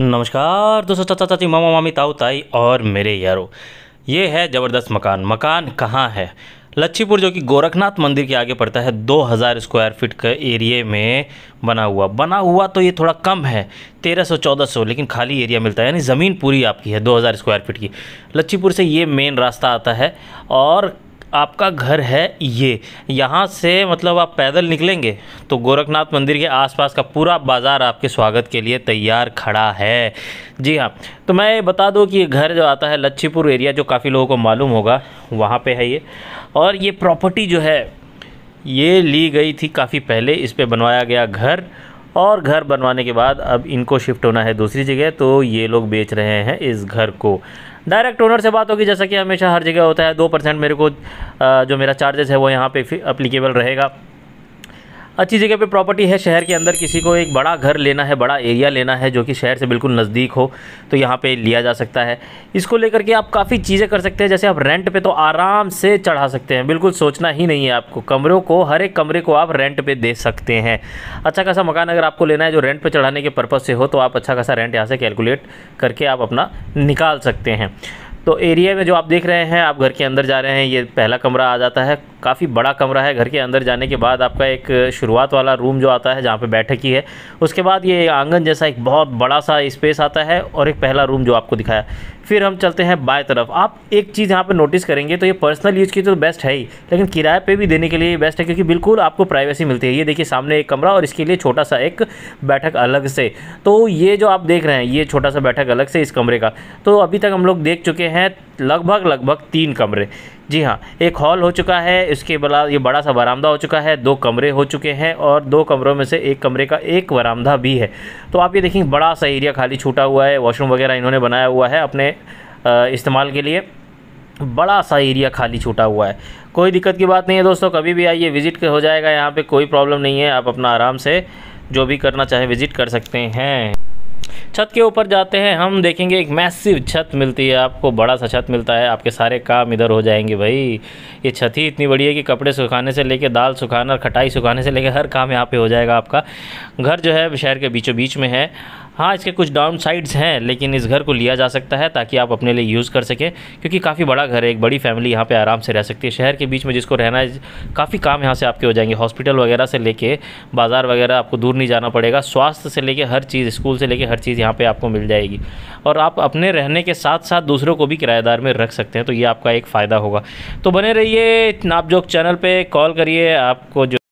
नमस्कार दोस्तों चाचा चाची मामा मामी ताऊ ताई और मेरे यारो ये है ज़बरदस्त मकान मकान कहाँ है लच्छीपुर जो कि गोरखनाथ मंदिर के आगे पड़ता है 2000 स्क्वायर फीट के एरिए में बना हुआ बना हुआ तो ये थोड़ा कम है 1300 सौ लेकिन खाली एरिया मिलता है यानी ज़मीन पूरी आपकी है 2000 स्क्वायर फीट की लच्छीपुर से ये मेन रास्ता आता है और आपका घर है ये यहाँ से मतलब आप पैदल निकलेंगे तो गोरखनाथ मंदिर के आसपास का पूरा बाज़ार आपके स्वागत के लिए तैयार खड़ा है जी हाँ तो मैं बता दूँ कि ये घर जो आता है लच्छीपुर एरिया जो काफ़ी लोगों को मालूम होगा वहाँ पे है ये और ये प्रॉपर्टी जो है ये ली गई थी काफ़ी पहले इस पर बनवाया गया घर और घर बनवाने के बाद अब इनको शिफ्ट होना है दूसरी जगह तो ये लोग बेच रहे हैं इस घर को डायरेक्ट ओनर से बात होगी जैसा कि हमेशा हर जगह होता है दो परसेंट मेरे को जो मेरा चार्जेस है वो यहाँ पे अप्लीकेबल रहेगा अच्छी जगह पे प्रॉपर्टी है शहर के अंदर किसी को एक बड़ा घर लेना है बड़ा एरिया लेना है जो कि शहर से बिल्कुल नज़दीक हो तो यहाँ पे लिया जा सकता है इसको लेकर के आप काफ़ी चीज़ें कर सकते हैं जैसे आप रेंट पे तो आराम से चढ़ा सकते हैं बिल्कुल सोचना ही नहीं है आपको कमरों को हर एक कमरे को आप रेंट पर दे सकते हैं अच्छा खासा मकान अगर आपको लेना है जो रेंट पर चढ़ाने के पर्पज़ से हो तो आप अच्छा खासा रेंट यहाँ से कैलकुलेट करके आप अपना निकाल सकते हैं तो एरिया में जो आप देख रहे हैं आप घर के अंदर जा रहे हैं ये पहला कमरा आ जाता है काफ़ी बड़ा कमरा है घर के अंदर जाने के बाद आपका एक शुरुआत वाला रूम जो आता है जहाँ पे बैठक ही है उसके बाद ये आंगन जैसा एक बहुत बड़ा सा स्पेस आता है और एक पहला रूम जो आपको दिखाया फिर हम चलते हैं बाएं तरफ आप एक चीज़ यहाँ पे नोटिस करेंगे तो ये पर्सनल यूज़ की तो बेस्ट है ही लेकिन किराए पे भी देने के लिए बेस्ट है क्योंकि बिल्कुल आपको प्राइवेसी मिलती है ये देखिए सामने एक कमरा और इसके लिए छोटा सा एक बैठक अलग से तो ये जो आप देख रहे हैं ये छोटा सा बैठक अलग से इस कमरे का तो अभी तक हम लोग देख चुके हैं लगभग लगभग तीन कमरे जी हाँ एक हॉल हो चुका है इसके बला ये बड़ा सा बरामदा हो चुका है दो कमरे हो चुके हैं और दो कमरों में से एक कमरे का एक बरामदा भी है तो आप ये देखेंगे बड़ा सा एरिया खाली छूटा हुआ है वॉशरूम वगैरह इन्होंने बनाया हुआ है अपने इस्तेमाल के लिए बड़ा सा एरिया खाली छूटा हुआ है कोई दिक्कत की बात नहीं है दोस्तों कभी भी आइए विज़िट हो जाएगा यहाँ पर कोई प्रॉब्लम नहीं है आप अपना आराम से जो भी करना चाहें विज़िट कर सकते हैं छत के ऊपर जाते हैं हम देखेंगे एक मैसिव छत मिलती है आपको बड़ा सा छत मिलता है आपके सारे काम इधर हो जाएंगे भाई ये छत ही इतनी बड़ी है कि कपड़े सुखाने से लेके दाल सुखाना खटाई सुखाने से लेके हर काम यहाँ पे हो जाएगा आपका घर जो है शहर के बीचों बीच में है हाँ इसके कुछ डाउन साइड्स हैं लेकिन इस घर को लिया जा सकता है ताकि आप अपने लिए यूज़ कर सकें क्योंकि काफ़ी बड़ा घर है एक बड़ी फैमिली यहाँ पे आराम से रह सकती है शहर के बीच में जिसको रहना है काफ़ी काम यहाँ से आपके हो जाएंगे हॉस्पिटल वगैरह से लेके बाज़ार वगैरह आपको दूर नहीं जाना पड़ेगा स्वास्थ्य से लेकर हर चीज़ स्कूल से लेकर हर चीज़ यहाँ पर आपको मिल जाएगी और आप अपने रहने के साथ साथ दूसरों को भी किराएदार में रख सकते हैं तो ये आपका एक फ़ायदा होगा तो बने रहिए नापजोक चैनल पर कॉल करिए आपको जो